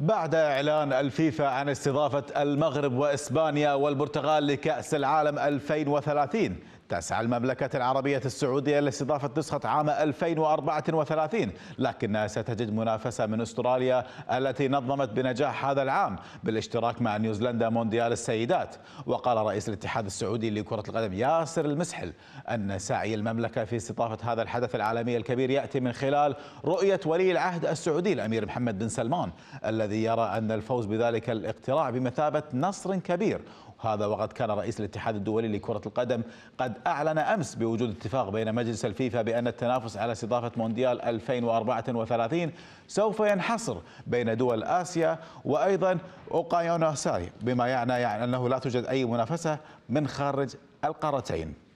بعد إعلان الفيفا عن استضافة المغرب وإسبانيا والبرتغال لكأس العالم 2030 تسعى المملكة العربية السعودية لاستضافة نسخة عام 2034 لكنها ستجد منافسة من استراليا التي نظمت بنجاح هذا العام بالاشتراك مع نيوزيلندا مونديال السيدات وقال رئيس الاتحاد السعودي لكرة القدم ياسر المسحل أن سعي المملكة في استضافة هذا الحدث العالمي الكبير يأتي من خلال رؤية ولي العهد السعودي الأمير محمد بن سلمان الذي يرى أن الفوز بذلك الاقتراع بمثابة نصر كبير هذا وقد كان رئيس الاتحاد الدولي لكرة القدم قد أعلن أمس بوجود اتفاق بين مجلس الفيفا بأن التنافس على استضافة مونديال 2034 سوف ينحصر بين دول آسيا وأيضا أوقايوناساي بما يعني, يعني أنه لا توجد أي منافسة من خارج القارتين